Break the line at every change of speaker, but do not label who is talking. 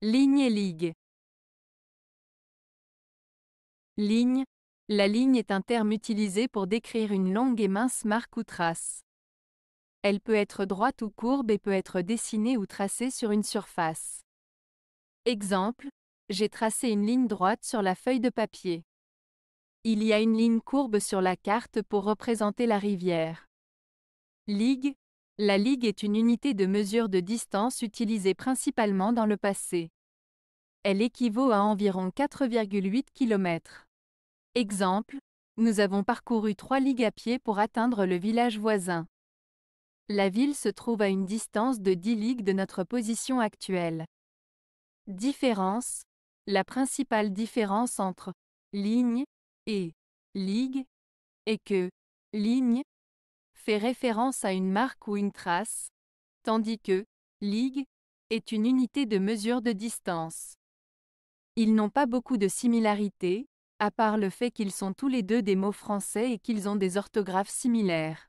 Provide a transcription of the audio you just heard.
Ligne et ligue. Ligne. La ligne est un terme utilisé pour décrire une longue et mince marque ou trace. Elle peut être droite ou courbe et peut être dessinée ou tracée sur une surface. Exemple, j'ai tracé une ligne droite sur la feuille de papier. Il y a une ligne courbe sur la carte pour représenter la rivière. Ligue, la ligue est une unité de mesure de distance utilisée principalement dans le passé. Elle équivaut à environ 4,8 km. Exemple, nous avons parcouru trois ligues à pied pour atteindre le village voisin. La ville se trouve à une distance de 10 ligues de notre position actuelle. Différence La principale différence entre ligne et ligue est que ligne fait référence à une marque ou une trace, tandis que ligue est une unité de mesure de distance. Ils n'ont pas beaucoup de similarités, à part le fait qu'ils sont tous les deux des mots français et qu'ils ont des orthographes similaires.